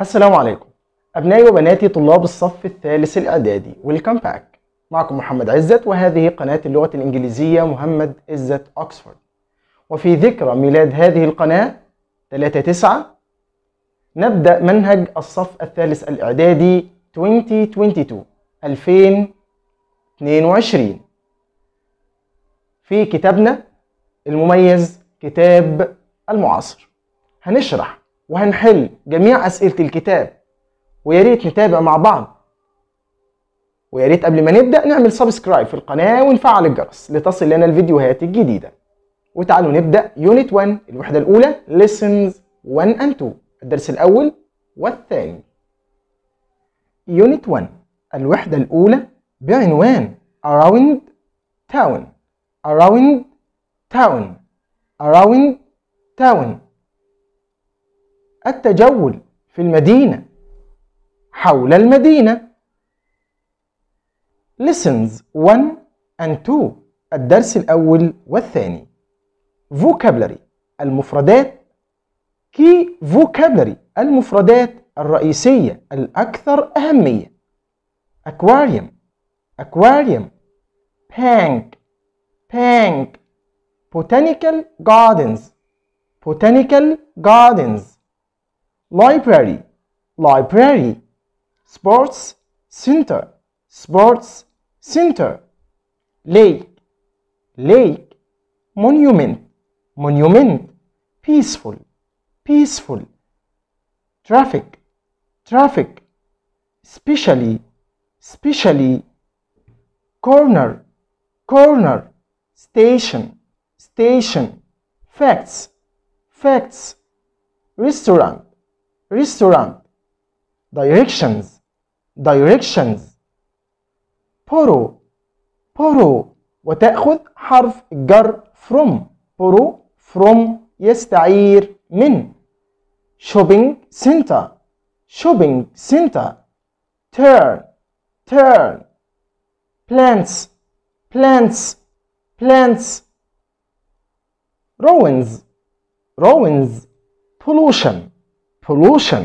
السلام عليكم أبنائي وبناتي طلاب الصف الثالث الإعدادي ويلكم باك معكم محمد عزت وهذه قناة اللغة الإنجليزية محمد عزت أكسفورد وفي ذكرى ميلاد هذه القناة 3 9 نبدأ منهج الصف الثالث الإعدادي 2022 2022 في كتابنا المميز كتاب المعاصر هنشرح وهنحل جميع أسئلة الكتاب ويا ريت نتابع مع بعض ويا ريت قبل ما نبدأ نعمل سبسكرايب في القناة ونفعل الجرس لتصل لنا الفيديوهات الجديدة وتعالوا نبدأ يونت 1 الوحدة الأولى lessons 1 and 2 الدرس الأول والثاني يونت 1 الوحدة الأولى بعنوان around town around town around town التجول في المدينة حول المدينة Lessons 1 and 2 الدرس الأول والثاني Vocabulary المفردات Key Vocabulary المفردات الرئيسية الأكثر أهمية Aquarium Aquarium Tank Tank Botanical Gardens Botanical Gardens library, library, sports center, sports center, lake, lake, monument, monument, peaceful, peaceful, traffic, traffic, specially, specially, corner, corner, station, station, facts, facts, restaurant, restaurant, directions, directions. Poro, poro. وتأخذ حرف جر from. Poro from يستعير من. Shopping center, shopping center. Turn, turn. Plants, plants, plants. Ruins, ruins. Pollution, pollution,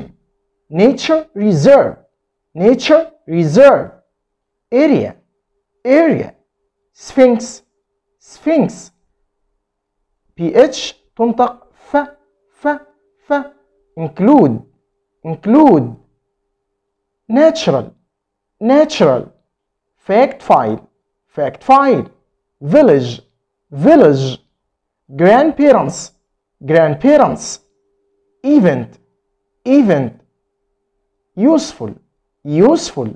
nature reserve, nature reserve, area, area, sphinx, sphinx, ph تنطق ف ف ف include include natural natural fact file fact file village village grandparents grandparents event event useful useful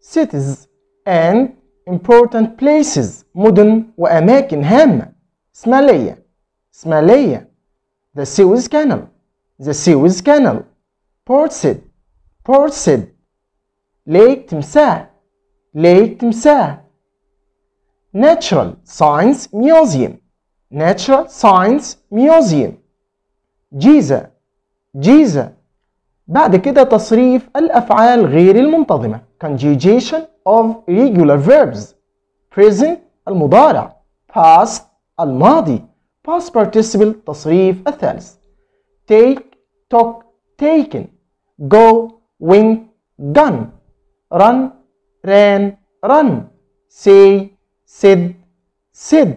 cities and important places مدن وأماكن هامة إسماعيلية إسماعيلية the Suez Canal the Suez Canal Port Said Port Said Lake تمساح Lake تمساح Natural Science Museum Natural Science Museum Jesus جيزة بعد كده تصريف الأفعال غير المنتظمة conjugation of irregular verbs present المضارع past الماضي past participle تصريف الثالث take took taken go went gone run ran run say said said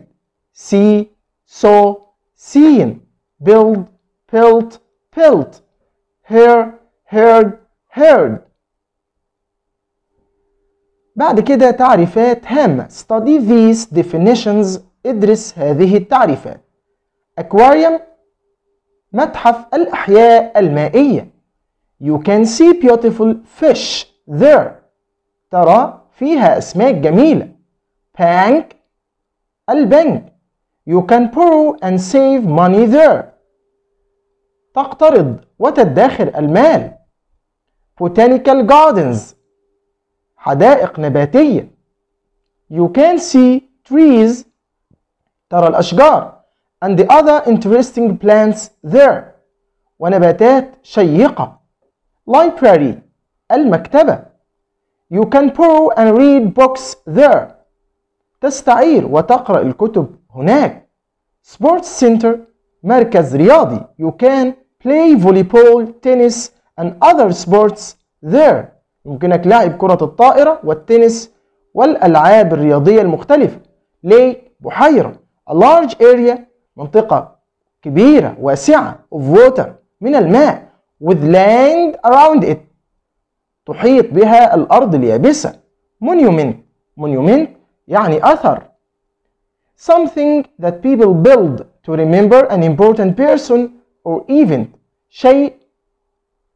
see saw seen build built pelt hair heard heard بعد كده تعريفات هامة study these definitions ادرس هذه التعريفات aquarium متحف الأحياء المائية you can see beautiful fish there ترى فيها أسماك جميلة bank البنك you can borrow and save money there تقترض وتدخر المال botanical gardens حدائق نباتية you can see trees ترى الأشجار and the other interesting plants there ونباتات شيقة library المكتبة you can borrow and read books there تستعير وتقرأ الكتب هناك sports center مركز رياضي you can play volleyball, tennis and other sports there يمكنك لعب كرة الطائرة والتنس والألعاب الرياضية المختلفة Lay بحيرة a large area منطقة كبيرة واسعة of water من الماء with land around it تحيط بها الأرض اليابسة monument monument يعني أثر something that people build to remember an important person or event شيء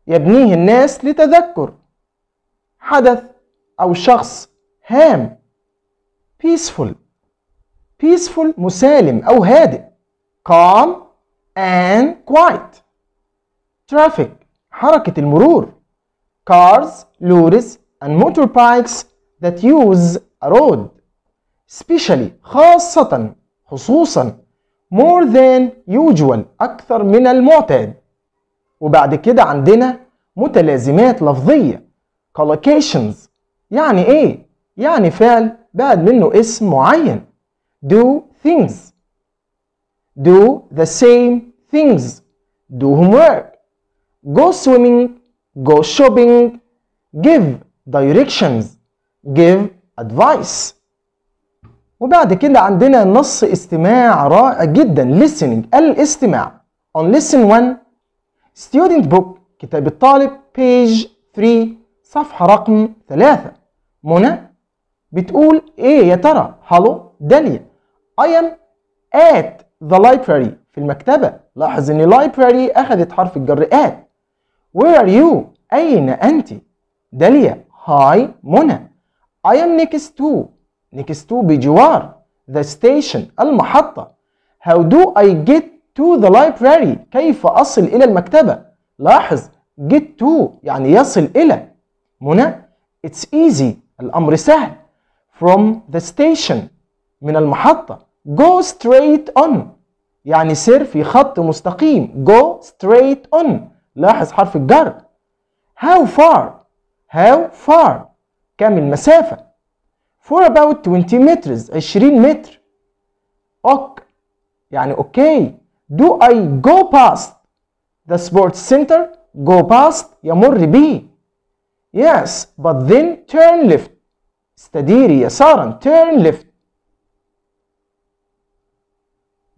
يبنيه الناس لتذكر حدث أو شخص هام peaceful peaceful مسالم أو هادئ calm and quiet traffic حركة المرور cars lorries and motorbikes that use a road especially خاصة خصوصا more than usual أكثر من المعتاد وبعد كده عندنا متلازمات لفظية collocations يعني إيه؟ يعني فعل بعد منه اسم معين do things do the same things do homework go swimming go shopping give directions give advice وبعد كده عندنا نص استماع رائع جدا listening الاستماع on lesson 1 student book كتاب الطالب page 3 صفحة رقم 3 منى بتقول ايه يا ترى هالو داليا I am at the library في المكتبة لاحظ ان library اخذت حرف الجر at where are you اين انت داليا هاي منى I am next to next to بجوار the station المحطة how do I get to the library كيف أصل إلى المكتبة لاحظ get to يعني يصل إلى منى it's easy الأمر سهل from the station من المحطة go straight on يعني سير في خط مستقيم go straight on لاحظ حرف الجر how far how far كم المسافة for about 20 meters 20 متر ok يعني okay do I go past the sports center go past يمر بي yes but then turn left استديري يسارا turn left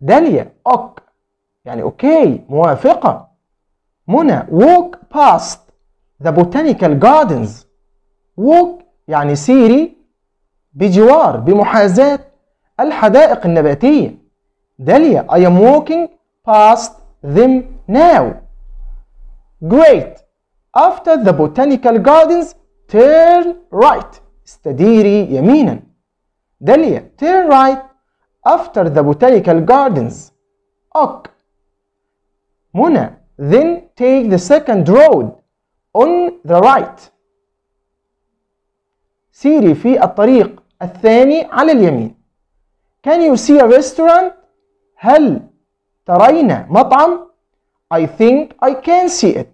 داليا ok يعني okay موافقة منى walk past the botanical gardens walk يعني سيري بجوار بمحاذاة الحدائق النباتية داليا I am walking past them now Great After the botanical gardens turn right استديري يمينا داليا turn right after the botanical gardens ok منى then take the second road on the right سيري في الطريق الثاني على اليمين Can you see a restaurant? هل ترين مطعم? I think I can see it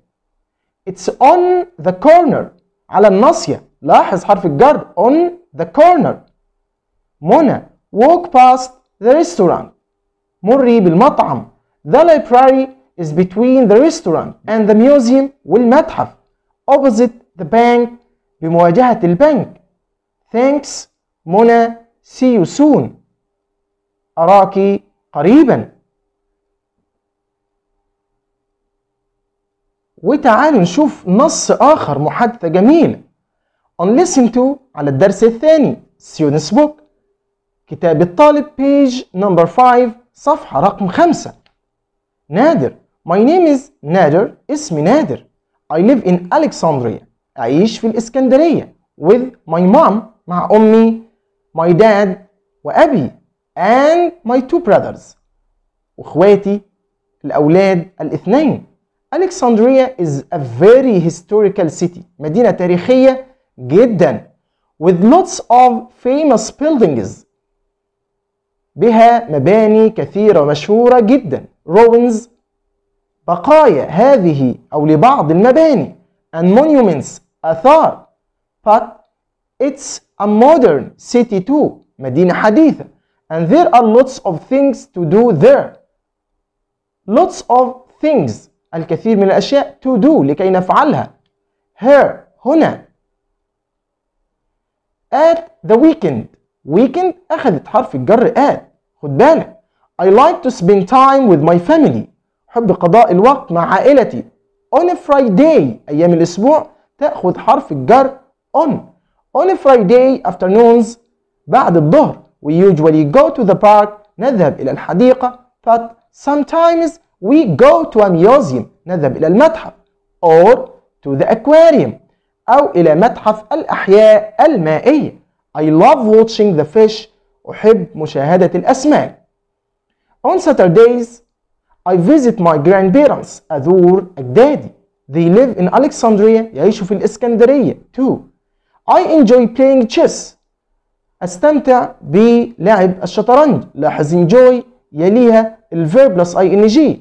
It's on the corner على الناصية لاحظ حرف الجر on the corner منى walk past the restaurant مري بالمطعم The library is between the restaurant and the museum والمتحف opposite the bank بمواجهة البنك Thanks منى see you soon أراك قريبا وتعالوا نشوف نص آخر محادثة جميلة on listen to على الدرس الثاني students book كتاب الطالب page number 5 صفحة رقم 5 نادر my name is نادر اسمي نادر I live in Alexandria أعيش في الإسكندرية with my mom مع أمي my dad وأبي and my two brothers وإخواتي الأولاد الاثنين Alexandria is a very historical city مدينة تاريخية جدا with lots of famous buildings بها مباني كثيرة مشهورة جدا ruins بقايا هذه أو لبعض المباني and monuments آثار but It's a modern city too مدينة حديثة and there are lots of things to do there lots of things الكثير من الأشياء to do لكي نفعلها here هنا at the weekend weekend أخذت حرف الجر at خد بالك I like to spend time with my family أحب قضاء الوقت مع عائلتي on a Friday أيام الأسبوع تأخذ حرف الجر on On Friday afternoons بعد الظهر we usually go to the park نذهب إلى الحديقة but sometimes we go to a museum نذهب إلى المتحف or to the aquarium أو إلى متحف الأحياء المائية I love watching the fish أحب مشاهدة الأسماك On Saturdays I visit my grandparents أزور أجدادي They live in Alexandria يعيش في الإسكندرية too I enjoy playing chess أستمتع بلعب الشطرنج لاحظ enjoy يليها الverb plus ing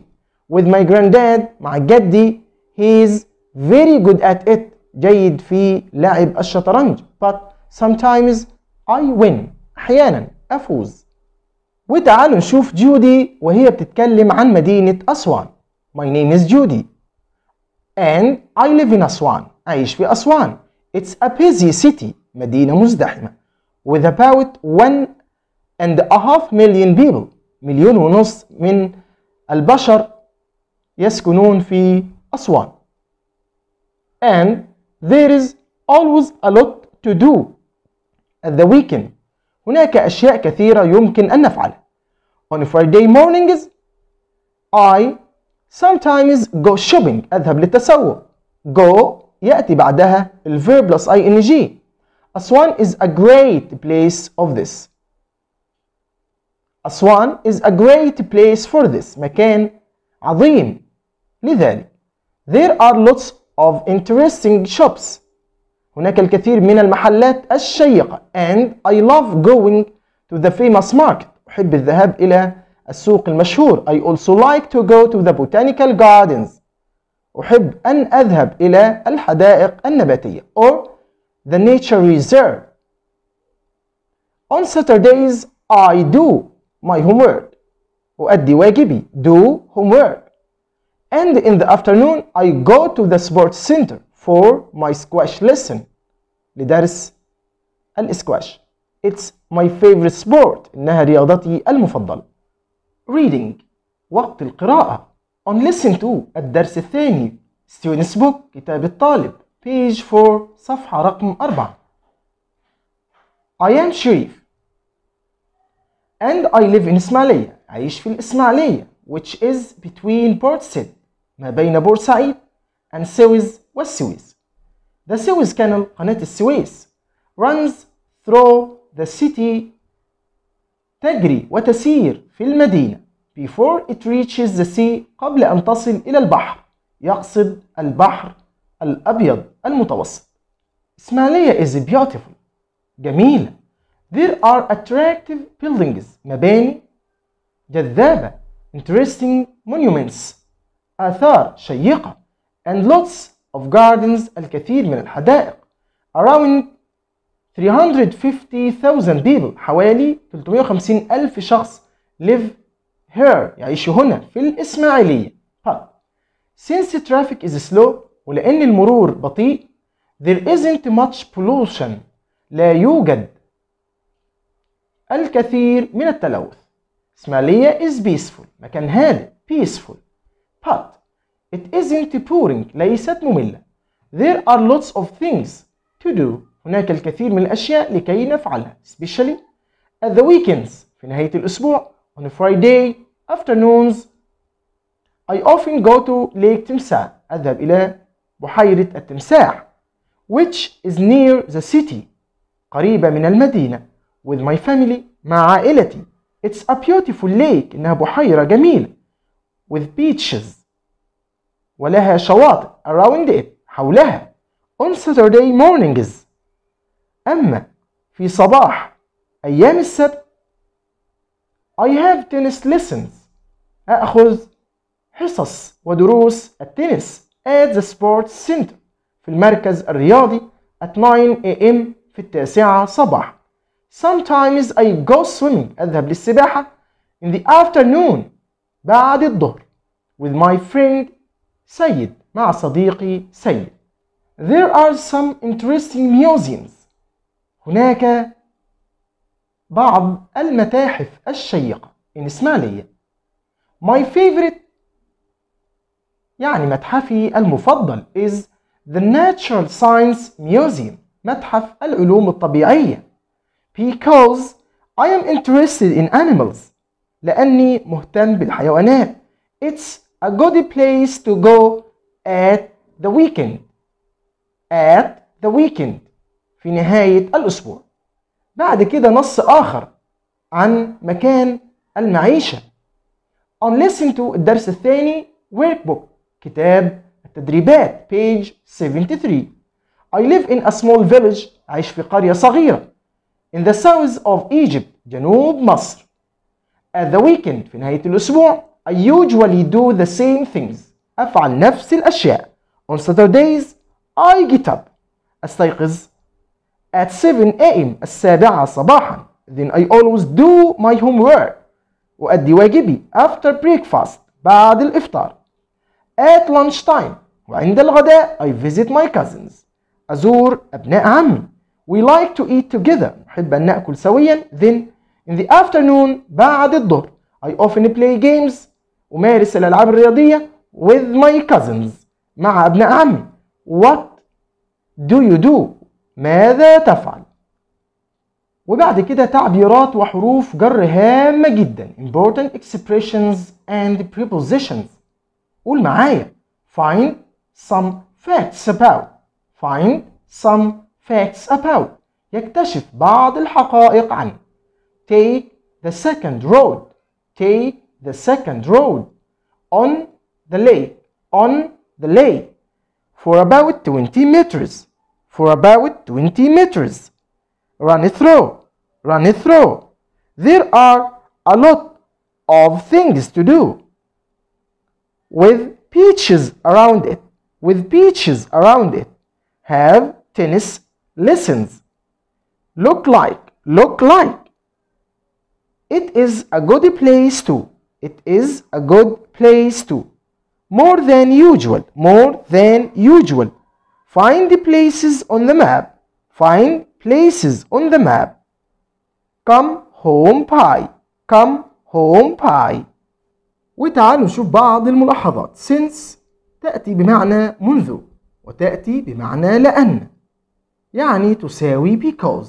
with my granddad مع جدي he is very good at it جيد في لعب الشطرنج but sometimes I win أحيانا أفوز وتعالوا نشوف جودي وهي بتتكلم عن مدينة أسوان My name is Judy and I live in أسوان أعيش في أسوان It's a busy city, مدينة مزدحمة, with about one and a half million people مليون ونص من البشر يسكنون في أسوان and there is always a lot to do at the weekend هناك أشياء كثيرة يمكن أن نفعل. on Friday mornings I sometimes go shopping أذهب للتسوق go يأتي بعدها ال verb plus ing أسوان is a great place of this Aswan is a great place for this مكان عظيم لذلك there are lots of interesting shops هناك الكثير من المحلات الشيقة and I love going to the famous market أحب الذهاب إلى السوق المشهور I also like to go to the botanical gardens أحب أن أذهب إلى الحدائق النباتية or the nature reserve. On Saturdays I do my homework. أؤدي واجبي do homework. And in the afternoon I go to the sports center for my squash lesson لدرس الاسكواش. It's my favorite sport. إنها رياضتي المفضلة. Reading وقت القراءة On lesson 2 الدرس الثاني students book كتاب الطالب page 4 صفحة رقم 4 I am Sharif and I live in Ismailia أعيش في الإسماعيلية which is between Port ما بين بورسعيد and Suez والسويس The Suez Canal قناة السويس runs through the city تجري وتسير في المدينة before it reaches the sea قبل أن تصل إلى البحر يقصد البحر الأبيض المتوسط إسماعيلية is beautiful جميلة there are attractive buildings مباني جذابة interesting monuments آثار شيقة and lots of gardens الكثير من الحدائق around 350,000 people حوالي 350 ألف شخص live here يعيش هنا في الإسماعيلية هب since traffic is slow ولأن المرور بطيء there isn't much pollution لا يوجد الكثير من التلوث إسماعيلية is peaceful مكان هادئ peaceful but it isn't pouring ليست مملة there are lots of things to do هناك الكثير من الأشياء لكي نفعلها especially at the weekends في نهاية الأسبوع On Friday afternoons, I often go to Lake Timsah أذهب إلى بحيرة التمساح which is near the city قريبة من المدينة with my family مع عائلتي It's a beautiful lake إنها بحيرة جميلة with beaches ولها شواطئ around it حولها on Saturday mornings أما في صباح أيام السبت I have tennis lessons أأخذ حصص ودروس التنس at the sports center في المركز الرياضي at 9 a.m. في التاسعة صباح Sometimes I go swimming أذهب للسباحة in the afternoon بعد الظهر with my friend سيد مع صديقي سيد There are some interesting museums هناك بعض المتاحف الشيقة اسمع لي My favorite يعني متحفي المفضل is The Natural Science Museum متحف العلوم الطبيعية because I am interested in animals لأني مهتم بالحيوانات It's a good place to go at the weekend at the weekend في نهاية الأسبوع بعد كده نص آخر عن مكان المعيشة On listen to الدرس الثاني workbook كتاب التدريبات page 73 I live in a small village عايش في قرية صغيرة in the south of Egypt جنوب مصر at the weekend في نهاية الأسبوع I usually do the same things أفعل نفس الأشياء on Saturdays I get up أستيقظ at 7 a.m. السابعة صباحا then I always do my homework وأدي واجبي after breakfast بعد الإفطار at lunchtime وعند الغداء I visit my cousins أزور أبناء عمي we like to eat together نحب أن نأكل سويا then in the afternoon بعد الظهر I often play games أمارس الألعاب الرياضية with my cousins مع أبناء عمي what do you do ماذا تفعل وبعد كده تعبيرات وحروف جر هامة جدا important expressions and prepositions قول معايا find some facts about find some facts about يكتشف بعض الحقائق عن take the second road take the second road on the lake on the lake for about 20 meters for about 20 meters. Run through, run through. There are a lot of things to do with beaches around it, with beaches around it. Have tennis lessons. Look like, look like. It is a good place to. It is a good place to. More than usual, more than usual. Find places on the map. Find places on the map. Come home pie. Come home pie. وتعالوا نشوف بعض الملاحظات. Since تأتي بمعنى منذ وتأتي بمعنى لأن يعني تساوي because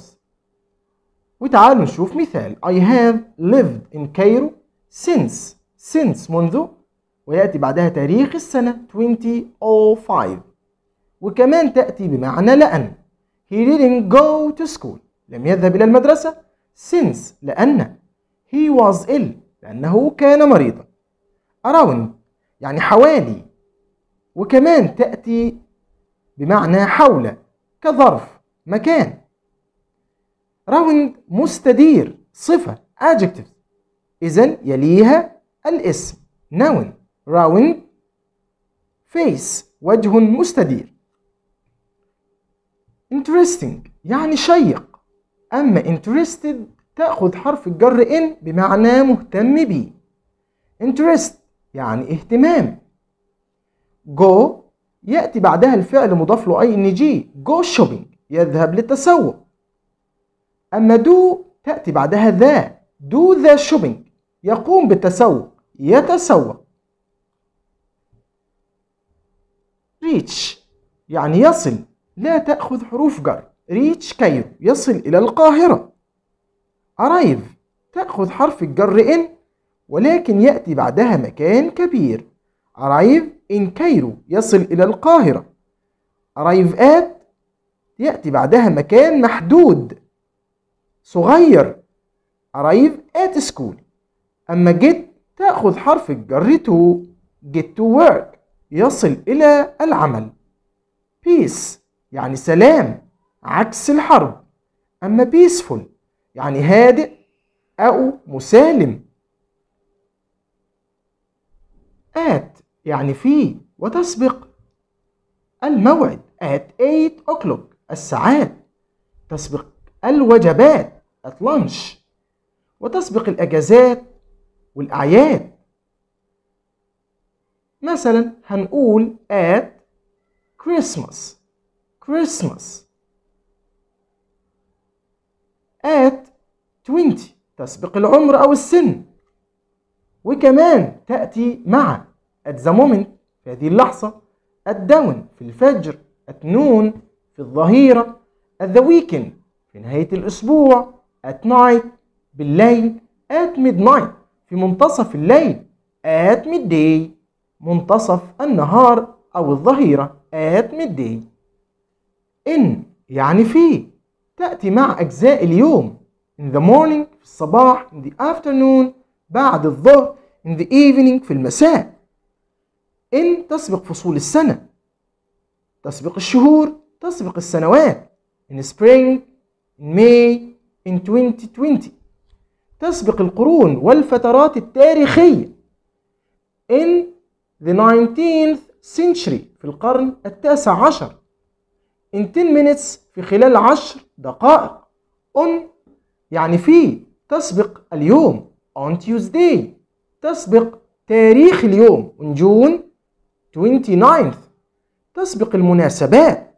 وتعالوا نشوف مثال I have lived in Cairo since since منذ ويأتي بعدها تاريخ السنة 2005 وكمان تأتي بمعنى لأن He didn't go to school لم يذهب إلى المدرسة since لأن he was ill لأنه كان مريضا around يعني حوالي وكمان تأتي بمعنى حول كظرف مكان Round مستدير صفة adjective إذا يليها الاسم noun round face وجه مستدير interesting يعني شيق أما interested تأخذ حرف الجر in بمعنى مهتم به interest يعني اهتمام go يأتي بعدها الفعل مضاف له ing go shopping يذهب للتسوق أما do تأتي بعدها ذا do the shopping يقوم بالتسوق يتسوق reach يعني يصل لا تأخذ حروف جر ريتش كايرو يصل إلى القاهرة أرايف تأخذ حرف الجر إن ولكن يأتي بعدها مكان كبير أرايف إن كايرو يصل إلى القاهرة أرايف آت يأتي بعدها مكان محدود صغير أرايف آت سكول أما جيت تأخذ حرف الجر تو جيت تو work يصل إلى العمل peace يعني سلام عكس الحرب أما بيسفل يعني هادئ أو مسالم آت يعني في وتسبق الموعد at 8 o'clock الساعات تسبق الوجبات at lunch وتسبق الأجازات والأعياد مثلا هنقول at Christmas Christmas at 20 تسبق العمر أو السن وكمان تأتي مع at the moment في هذه اللحظة at dawn في الفجر at noon في الظهيرة at the weekend في نهاية الأسبوع at night بالليل at midnight في منتصف الليل at midday منتصف النهار أو الظهيرة at midday إن يعني في تأتي مع أجزاء اليوم in the morning في الصباح in the afternoon بعد الظهر in the evening في المساء إن تسبق فصول السنة تسبق الشهور تسبق السنوات in spring in May in 2020 تسبق القرون والفترات التاريخية in the 19th century في القرن التاسع عشر in 10 minutes في خلال 10 دقائق on يعني في تسبق اليوم on Tuesday تسبق تاريخ اليوم on June 29th تسبق المناسبات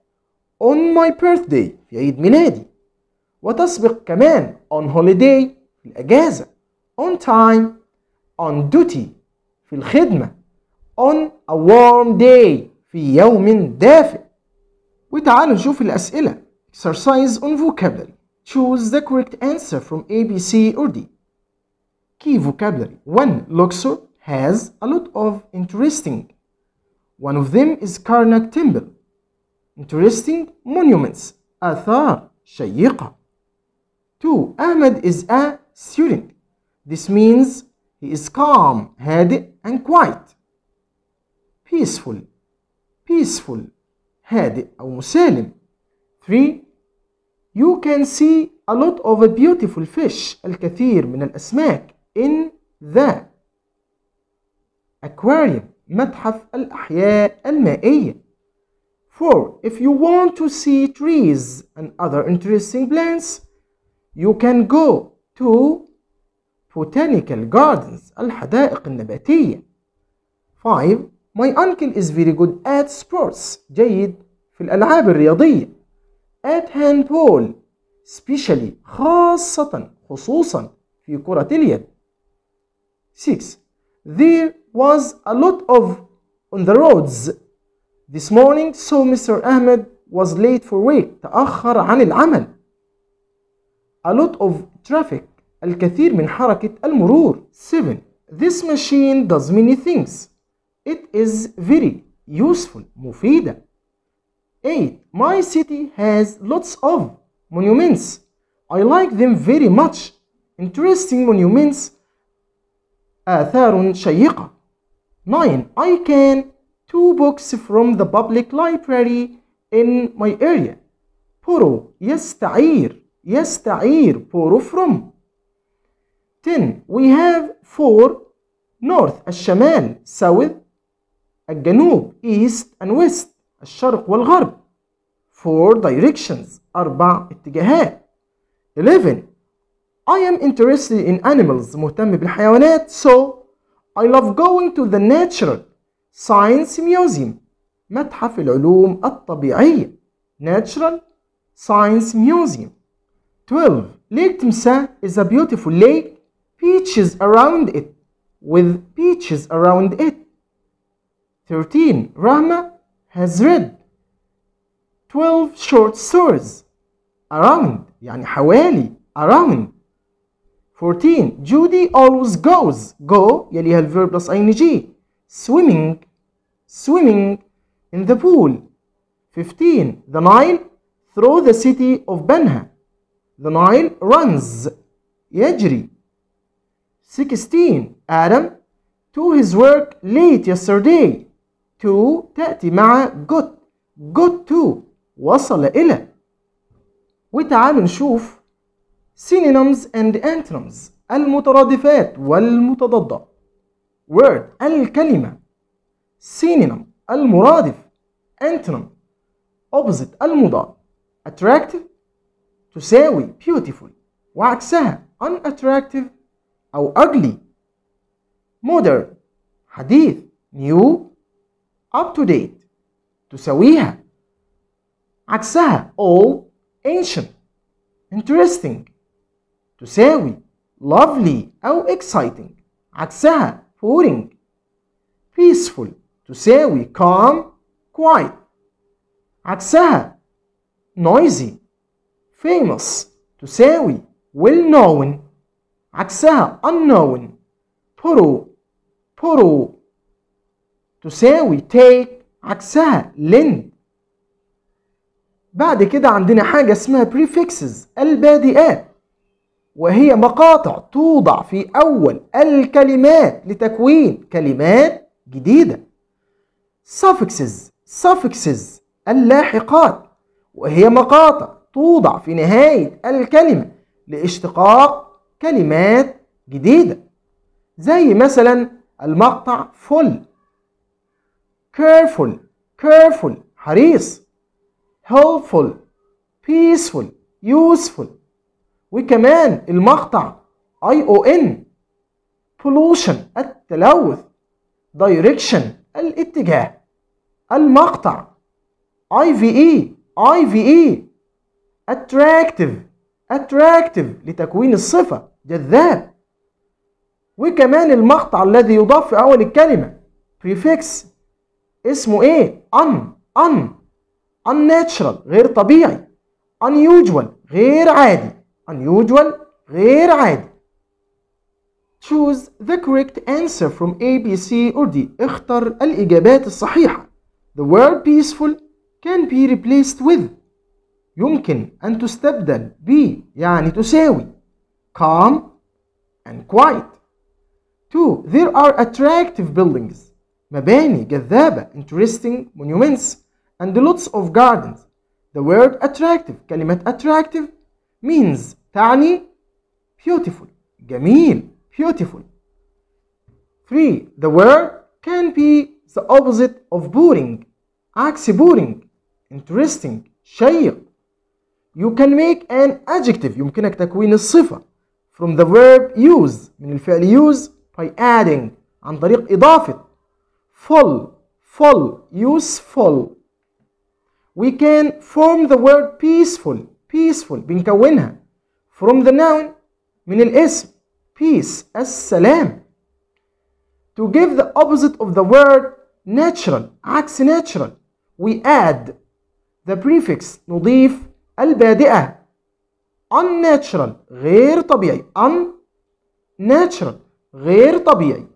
on my birthday في عيد ميلادي وتسبق كمان on holiday في الأجازة on time on duty في الخدمة on a warm day في يوم دافئ وتعالوا نشوف الأسئلة exercise on vocabulary choose the correct answer from A, B, C or D key vocabulary 1. Luxor has a lot of interesting one of them is Karnak temple interesting monuments آثار شيقة 2. Ahmed is a student this means he is calm, هادئ and quiet peaceful peaceful هادئ أو مسالم 3 You can see a lot of beautiful fish الكثير من الأسماك in the aquarium متحف الأحياء المائية 4 If you want to see trees and other interesting plants you can go to botanical gardens الحدائق النباتية 5 My uncle is very good at sports. جيد في الألعاب الرياضية. At handball. Specially. خاصة. خصوصا. في كرة اليد. 6. There was a lot of on the roads this morning so Mr. Ahmed was late for work. تأخر عن العمل. A lot of traffic. الكثير من حركة المرور. 7. This machine does many things. It is very useful, مفيدة. 8. My city has lots of monuments. I like them very much. Interesting monuments. آثار شيقة. 9. I can two books from the public library in my area. Poro يستعير يستعير poro from. 10. We have four north الشمال south الجنوب east and west الشرق والغرب four directions أربع اتجاهات 11 I am interested in animals مهتم بالحيوانات so I love going to the natural science museum متحف العلوم الطبيعية natural science museum 12 Lake Timsah is a beautiful lake peaches around it with peaches around it 13. Rahma has read 12 short stories around يعني حوالي around 14 Judy always goes go يليها الverb plus ing swimming swimming in the pool 15 the Nile through the city of Benha. the Nile runs يجري 16 Adam to his work late yesterday to تأتي مع got got to وصل إلى وتعالوا نشوف synonyms and antonyms المترادفات والمتضادة word الكلمة synonym المرادف antonym opposite المضاد attractive تساوي beautiful وعكسها unattractive أو ugly modern حديث new up to date تساويها عكسها all ancient interesting تساوي lovely أو exciting عكسها boring peaceful تساوي calm quiet عكسها noisy famous تساوي well known عكسها unknown pro pro تساوي take عكسها لن بعد كده عندنا حاجة اسمها prefixes البادئات وهي مقاطع توضع في أول الكلمات لتكوين كلمات جديدة suffixes suffixes اللاحقات وهي مقاطع توضع في نهاية الكلمة لاشتقاق كلمات جديدة زي مثلا المقطع full careful careful حريص helpful peaceful useful وكمان المقطع I O N pollution التلوث direction الاتجاه المقطع I I V E V E attractive attractive لتكوين الصفة جذاب وكمان المقطع الذي يضاف في أول الكلمة prefix اسمه ايه ان ان unnatural غير طبيعي unusual غير عادي unusual غير عادي choose the correct answer from A B C or D اختر الإجابات الصحيحة the word peaceful can be replaced with يمكن أن تستبدل ب يعني تساوي calm and quiet 2 there are attractive buildings مباني جذابة interesting monuments and lots of gardens the word attractive كلمة attractive means تعني beautiful جميل beautiful 3 the word can be the opposite of boring عكس boring interesting شيق you can make an adjective يمكنك تكوين الصفة from the verb use من الفعل use by adding عن طريق إضافة full, full, useful. We can form the word peaceful, peaceful بنكونها from the noun من الاسم peace السلام to give the opposite of the word natural عكس natural we add the prefix نضيف البادئة unnatural غير طبيعي unnatural غير طبيعي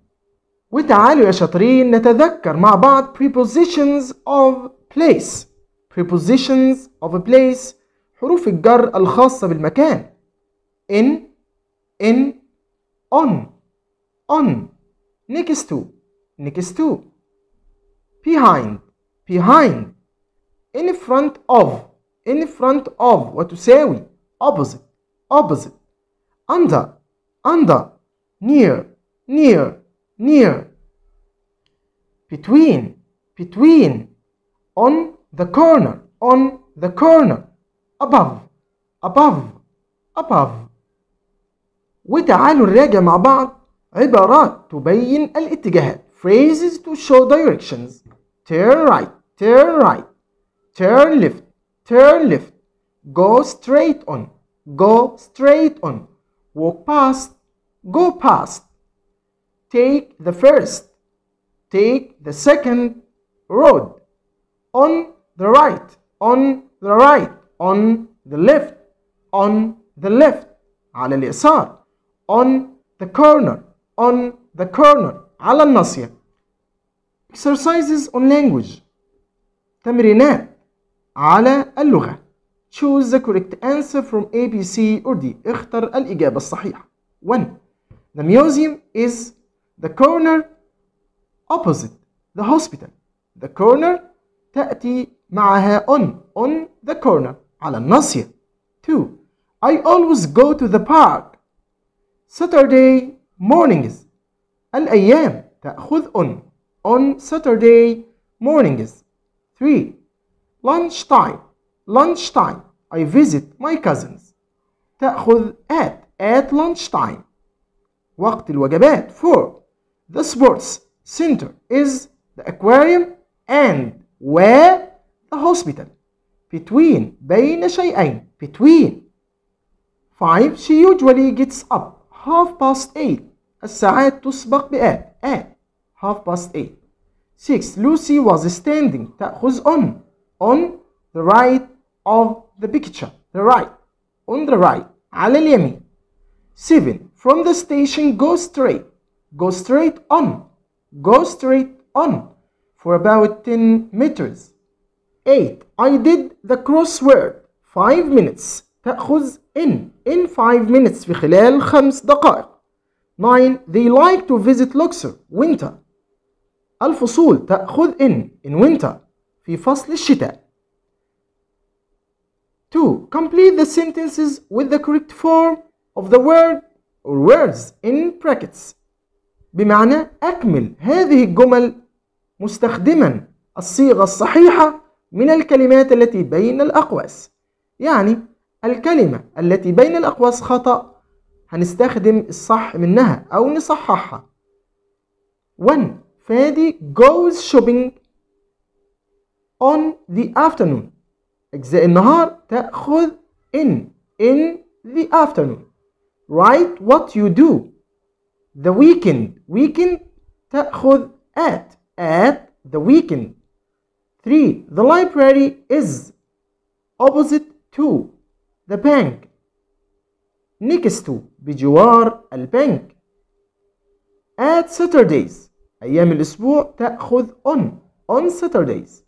وتعالوا يا شاطرين نتذكر مع بعض prepositions of place prepositions of a place حروف الجر الخاصة بالمكان in in on on next to next to behind behind in front of in front of وتساوي opposite opposite under under near near near, between, between, on the corner, on the corner, above, above, above. وتعالوا نراجع مع بعض عبارات تبين الاتجاهات phrases to show directions turn right turn right turn left turn left go straight on go straight on walk past go past take the first, take the second road, on the right, on the right, on the left, on the left, على اليسار, on the corner, on the corner, على الناصية. Exercises on language. تمرينات على اللغة. Choose the correct answer from A, B, C or D. اختر الإجابة الصحيحة. 1. The museum is the corner opposite the hospital the corner تأتي معها on on the corner على الناصية 2 I always go to the park Saturday mornings الأيام تأخذ on on Saturday mornings 3 lunch time lunch time I visit my cousins تأخذ at at lunch time وقت الوجبات 4 the sports center is the aquarium and where the hospital between بين شيئين between 5 she usually gets up half past 8 الساعات تسبق بآت at half past 8 6 Lucy was standing تأخذ on on the right of the picture the right on the right على اليمين 7 from the station go straight Go straight on. Go straight on for about 10 meters. 8. I did the crossword 5 minutes. تأخذ in in 5 minutes في خلال 5 دقائق. 9. They like to visit Luxor winter. الفصول تأخذ in in winter في فصل الشتاء. 2. Complete the sentences with the correct form of the word or words in brackets. بمعنى أكمل هذه الجمل مستخدما الصيغة الصحيحة من الكلمات التي بين الأقواس يعني الكلمة التي بين الأقواس خطأ هنستخدم الصح منها أو نصححها when فادي goes shopping on the afternoon أجزاء النهار تأخذ in in the afternoon write what you do the weekend weekend تأخذ at at the weekend 3 the library is opposite to the bank next to بجوار البنك at Saturdays أيام الأسبوع تأخذ on on Saturdays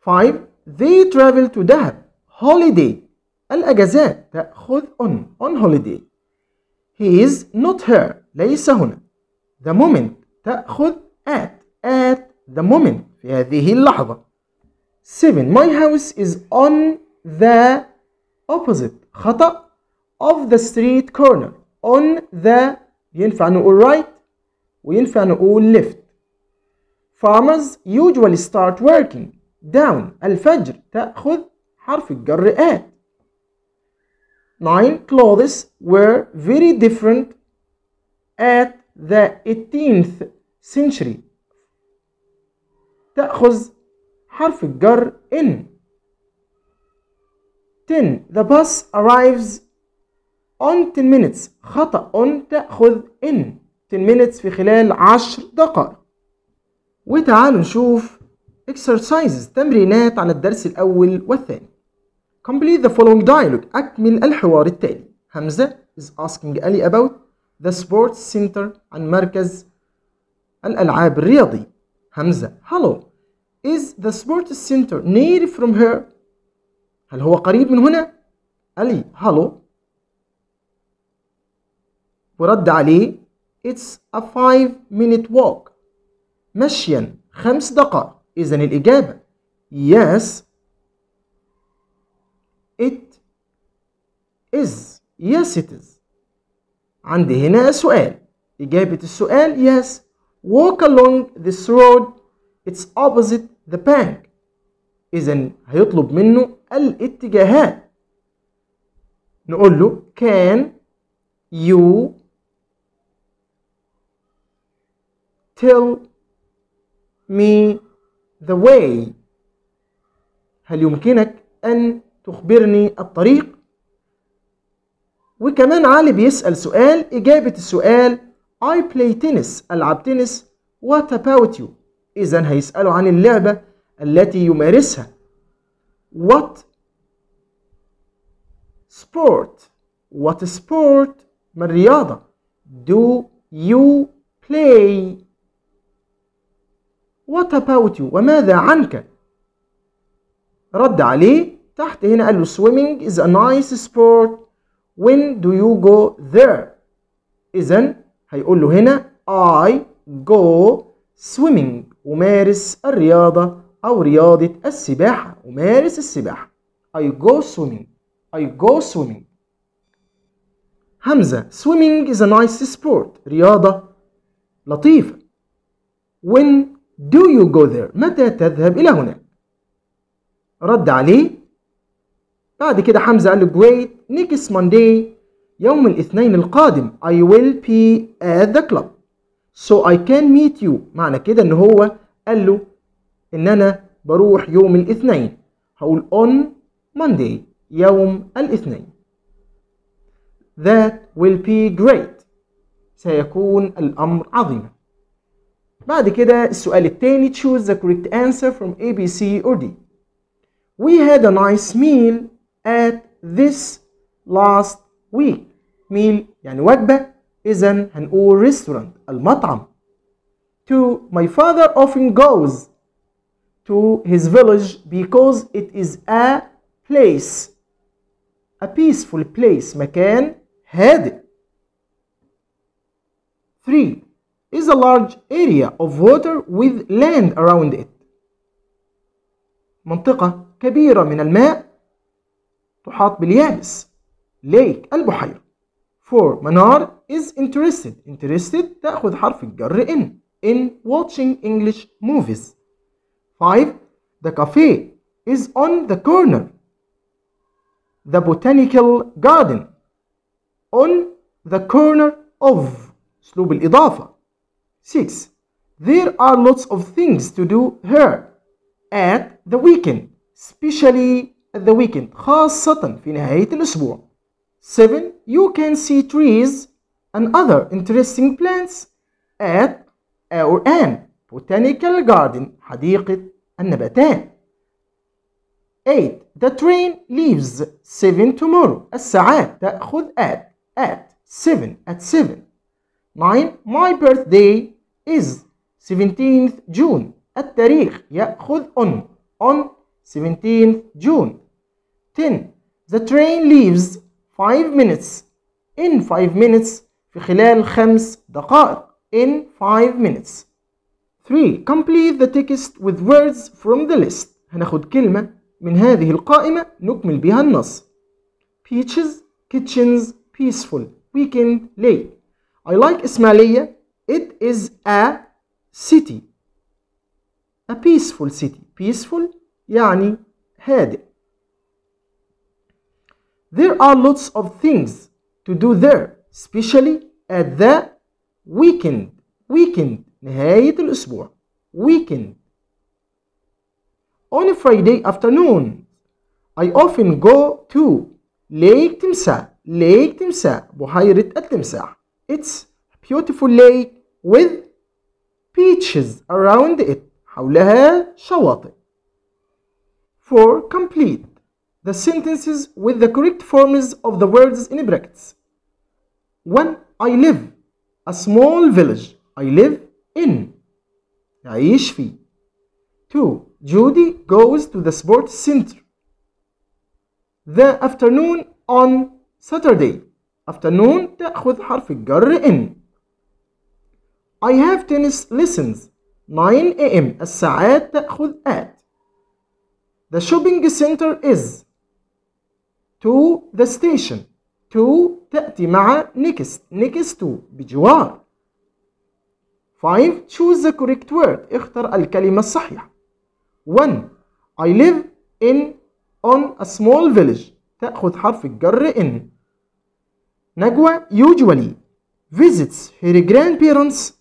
5 they travel to دهب holiday الأجازات تأخذ on on holiday he is not her ليس هنا the moment تأخذ at at the moment في هذه اللحظة 7 my house is on the opposite خطأ of the street corner on the ينفع نقول right وينفع نقول left farmers usually start working down الفجر تأخذ حرف الجر at 9 clothes were very different at the 18th century تأخذ حرف الجر in 10 the bus arrives on 10 minutes خطأ on تأخذ in 10 minutes في خلال 10 دقائق وتعالوا نشوف exercises تمرينات على الدرس الأول والثاني complete the following dialogue أكمل الحوار التالي همزة is asking Ali about ذا سبورتس سنتر عن مركز الألعاب الرياضي همزة hello is the sports center near from here هل هو قريب من هنا الي hello ورد عليه it's a five minute walk مشيا خمس دقائق إذا الإجابة yes it is yes it is عندي هنا سؤال إجابة السؤال yes walk along this road it's opposite the bank إذا هيطلب منه الاتجاهات نقول له can you tell me the way هل يمكنك أن تخبرني الطريق وكمان علي بيسأل سؤال إجابة السؤال I play tennis ألعب تنس What about you إذا هيسأله عن اللعبة التي يمارسها What sport What sport ما الرياضة Do you play What about you وماذا عنك رد عليه تحت هنا قال له swimming is a nice sport when do you go there إذا هيقول له هنا I go swimming أمارس الرياضة أو رياضة السباحة أمارس السباحة I go swimming I go swimming همزة swimming is a nice sport رياضة لطيفة when do you go there متى تذهب إلى هناك رد عليه بعد كده حمزة قال له great next Monday يوم الاثنين القادم I will be at the club so I can meet you معنى كده ان هو قال له ان انا بروح يوم الاثنين هقول on Monday يوم الاثنين that will be great سيكون الامر عظيما بعد كده السؤال الثاني choose the correct answer from A B C or D we had a nice meal at this last week meal يعني وجبة إذا هنقول restaurant المطعم to my father often goes to his village because it is a place a peaceful place مكان هادئ 3 is a large area of water with land around it منطقة كبيرة من الماء تحاط باليابس lake البحيرة for منار is interested interested تأخذ حرف الجر in in watching English movies 5 the cafe is on the corner the botanical garden on the corner of اسلوب الإضافة 6 there are lots of things to do here at the weekend especially at the weekend خاصة في نهاية الأسبوع 7 you can see trees and other interesting plants at our an botanical garden حديقة النباتات 8 the train leaves 7 tomorrow الساعات تأخذ at at 7 at 7 9 my birthday is 17th June التاريخ يأخذ on on 17th June 10 The train leaves 5 minutes in 5 minutes في خلال خمس دقائق in 5 minutes 3 complete the text with words from the list هناخد كلمة من هذه القائمة نكمل بها النص peaches kitchens peaceful weekend lay I like Ismailia it is a city a peaceful city peaceful يعني هادئ there are lots of things to do there, especially at the weekend. Weekend نهاية الأسبوع. Weekend. On a Friday afternoon, I often go to Lake Timsah. Lake Timsah. بحيرة التمساح. It's a beautiful lake with beaches around it. حولها شواطئ. For complete the sentences with the correct forms of the words in brackets. One, I live, a small village. I live in. Naishvi. في. Two, Judy goes to the sports center. The afternoon on Saturday. Afternoon تأخذ حرف الجر in. I have tennis lessons 9 a.m. الساعات تأخذ at. The shopping center is to the station to تأتي مع next next to بجوار 5 choose the correct word اختر الكلمة الصحيحة 1 I live in on a small village تأخذ حرف الجر in نجوى usually visits her grandparents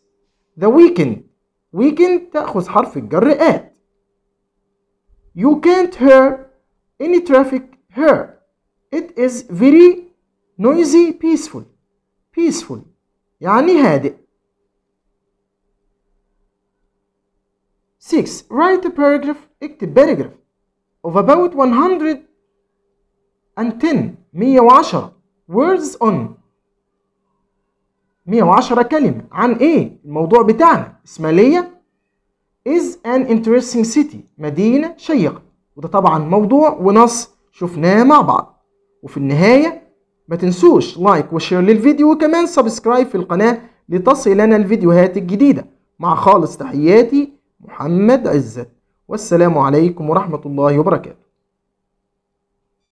the weekend weekend تأخذ حرف الجر at you can't hear any traffic here It is very noisy peaceful peaceful يعني هادئ 6 write a paragraph اكتب paragraph of about 110 110 words on 110 كلمة عن ايه الموضوع بتاعنا اسماعيلية is an interesting city مدينة شيقة وده طبعا موضوع ونص شفناه مع بعض وفي النهاية ما تنسوش لايك وشير للفيديو وكمان سبسكرايب في القناة لتصلنا الفيديوهات الجديدة مع خالص تحياتي محمد عزت والسلام عليكم ورحمة الله وبركاته